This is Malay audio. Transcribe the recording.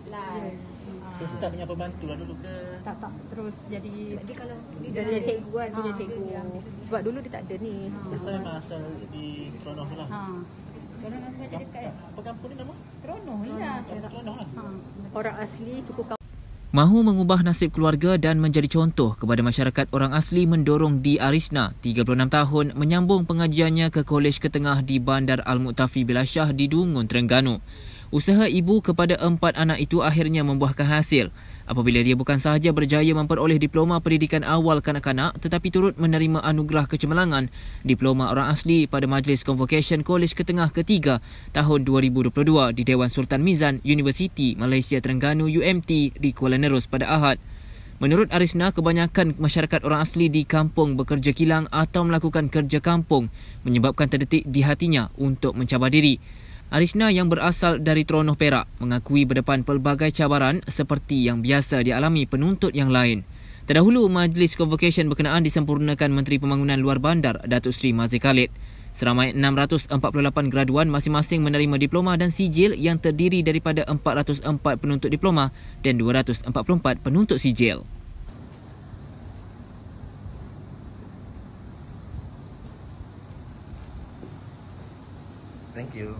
apply terus tak punya dengan pembantu lah dulu ke? Tak, tak. Terus jadi... Jadi kalau... Dia jadi dia cikgu lah. Dia jadi ah, cikgu. Sebab dulu dia tak ada ni. Ha. Ah. Asal memang asal di Kronoh lah. Ha. Ah. Kronoh memang ada dekat. Apa nama? Kronoh lah. Ya. Ya. Orang asli suku kampung. Mahu mengubah nasib keluarga dan menjadi contoh kepada masyarakat orang asli mendorong di Arisna, 36 tahun, menyambung pengajiannya ke Kolej Ketengah di Bandar Al-Muqtafi Bilashah di Dungun, Terengganu. Usaha ibu kepada empat anak itu akhirnya membuahkan hasil. Apabila dia bukan sahaja berjaya memperoleh diploma pendidikan awal kanak-kanak tetapi turut menerima anugerah kecemerlangan diploma orang asli pada Majlis Convocation Kolej Ketengah Ketiga tahun 2022 di Dewan Sultan Mizan University Malaysia Terengganu UMT di Kuala Nerus pada Ahad. Menurut Arisna, kebanyakan masyarakat orang asli di kampung bekerja kilang atau melakukan kerja kampung menyebabkan terdetik di hatinya untuk mencabar diri. Arishna yang berasal dari Tronoh Perak mengakui berdepan pelbagai cabaran seperti yang biasa dialami penuntut yang lain. Terdahulu, majlis convocation berkenaan disempurnakan Menteri Pembangunan Luar Bandar, Datuk Seri Mazik Khalid. Seramai 648 graduan masing-masing menerima diploma dan sijil yang terdiri daripada 404 penuntut diploma dan 244 penuntut sijil. Thank you.